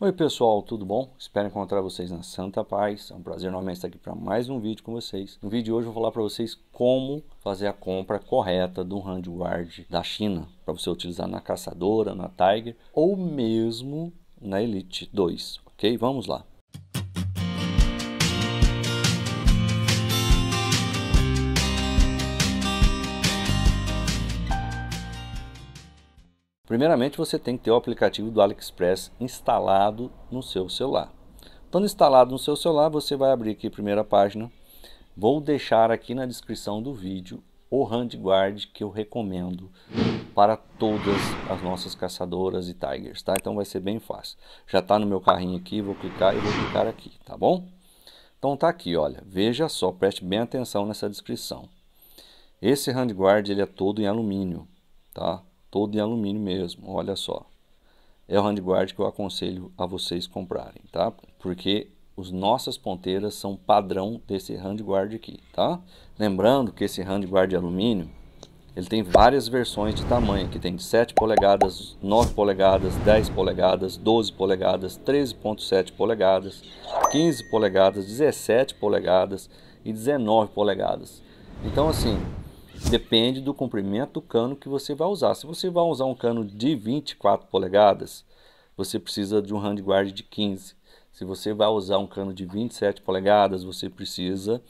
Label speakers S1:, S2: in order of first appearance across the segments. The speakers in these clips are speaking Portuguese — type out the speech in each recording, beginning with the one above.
S1: Oi pessoal, tudo bom? Espero encontrar vocês na Santa Paz. É um prazer novamente estar aqui para mais um vídeo com vocês. No vídeo de hoje eu vou falar para vocês como fazer a compra correta do handguard da China para você utilizar na caçadora, na Tiger ou mesmo na Elite 2, ok? Vamos lá. Primeiramente, você tem que ter o aplicativo do AliExpress instalado no seu celular. Estando instalado no seu celular, você vai abrir aqui a primeira página. Vou deixar aqui na descrição do vídeo o handguard que eu recomendo para todas as nossas caçadoras e tigers, tá? Então vai ser bem fácil. Já está no meu carrinho aqui, vou clicar e vou clicar aqui, tá bom? Então tá aqui, olha, veja só, preste bem atenção nessa descrição. Esse handguard ele é todo em alumínio, tá? todo em alumínio mesmo, olha só. É o handguard que eu aconselho a vocês comprarem, tá? Porque as nossas ponteiras são padrão desse handguard aqui, tá? Lembrando que esse handguard de alumínio, ele tem várias versões de tamanho, que tem de 7 polegadas, 9 polegadas, 10 polegadas, 12 polegadas, 13.7 polegadas, 15 polegadas, 17 polegadas e 19 polegadas. Então assim, Depende do comprimento do cano que você vai usar. Se você vai usar um cano de 24 polegadas, você precisa de um handguard de 15. Se você vai usar um cano de 27 polegadas, você precisa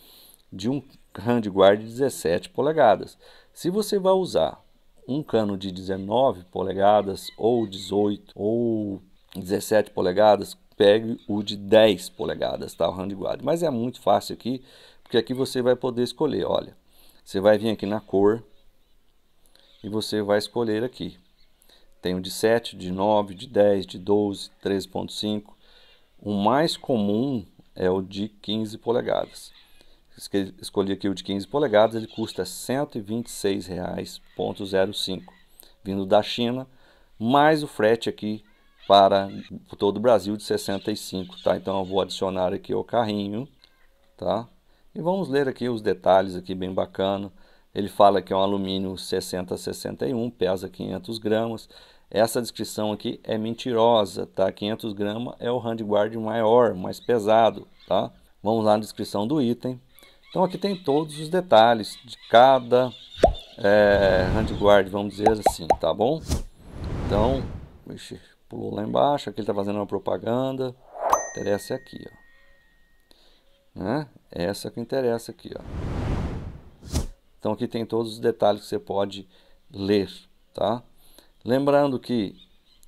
S1: de um handguard de 17 polegadas. Se você vai usar um cano de 19 polegadas ou 18 ou 17 polegadas, pegue o de 10 polegadas, tá? O handguard. Mas é muito fácil aqui, porque aqui você vai poder escolher, olha, você vai vir aqui na cor e você vai escolher aqui. Tem o de 7, de 9, de 10, de 12, 13.5. O mais comum é o de 15 polegadas. Escolhi aqui o de 15 polegadas, ele custa R$ 126,05, vindo da China, mais o frete aqui para todo o Brasil de 65, tá? Então eu vou adicionar aqui o carrinho, tá? E vamos ler aqui os detalhes aqui bem bacana. Ele fala que é um alumínio 6061, pesa 500 gramas. Essa descrição aqui é mentirosa, tá? 500 gramas é o handguard maior, mais pesado, tá? Vamos lá na descrição do item. Então aqui tem todos os detalhes de cada é, handguard, vamos dizer assim, tá bom? Então, ixi, pulou lá embaixo, aqui ele está fazendo uma propaganda. Interessa é aqui, ó. Né? É essa que interessa aqui. Ó. Então aqui tem todos os detalhes que você pode ler. Tá? Lembrando que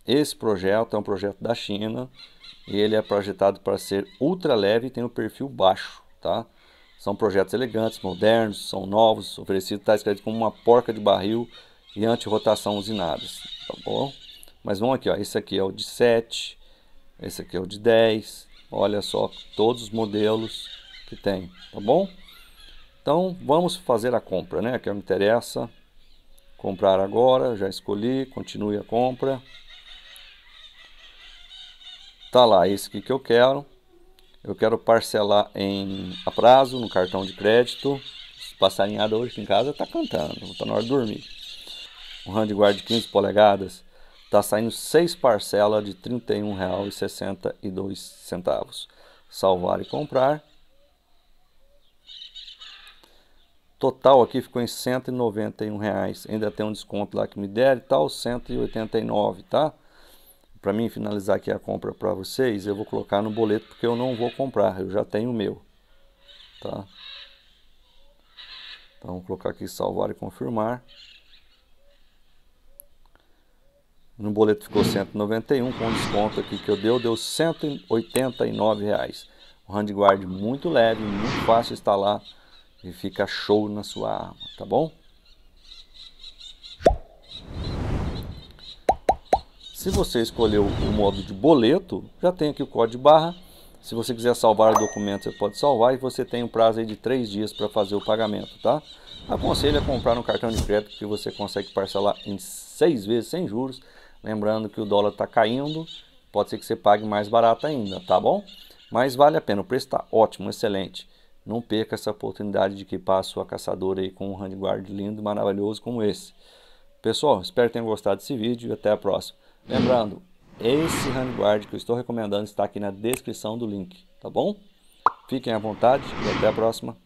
S1: esse projeto é um projeto da China e ele é projetado para ser ultra leve e tem um perfil baixo. Tá? São projetos elegantes, modernos, são novos, oferecidos, está escrito como uma porca de barril e anti-rotação usinadas, tá bom? Mas vamos aqui, ó, esse aqui é o de 7, esse aqui é o de 10, Olha só, todos os modelos que tem, tá bom? Então, vamos fazer a compra, né? Que me interessa. Comprar agora, já escolhi, continue a compra. Tá lá, esse aqui que eu quero. Eu quero parcelar em a prazo, no cartão de crédito. Passarinhada hoje aqui em casa tá cantando, tá na hora de dormir. Um handguard de 15 polegadas Está saindo seis parcelas de R$ 31,62. Salvar e comprar. Total aqui ficou em R$ 191,00. Ainda tem um desconto lá que me deram e tal, R$ 189,00, tá? Para mim finalizar aqui a compra para vocês, eu vou colocar no boleto porque eu não vou comprar, eu já tenho o meu, tá? Então, vou colocar aqui salvar e confirmar. No boleto ficou 191, com desconto aqui que eu deu, deu 189 reais. O handguard muito leve, muito fácil instalar e fica show na sua arma, tá bom? Se você escolheu o modo de boleto, já tem aqui o código barra. Se você quiser salvar o documento, você pode salvar e você tem um prazo de 3 dias para fazer o pagamento, tá? Aconselho a comprar um cartão de crédito que você consegue parcelar em 6 vezes sem juros Lembrando que o dólar está caindo, pode ser que você pague mais barato ainda, tá bom? Mas vale a pena, o preço está ótimo, excelente. Não perca essa oportunidade de equipar a sua caçadora aí com um handguard lindo e maravilhoso como esse. Pessoal, espero que tenham gostado desse vídeo e até a próxima. Lembrando, esse handguard que eu estou recomendando está aqui na descrição do link, tá bom? Fiquem à vontade e até a próxima.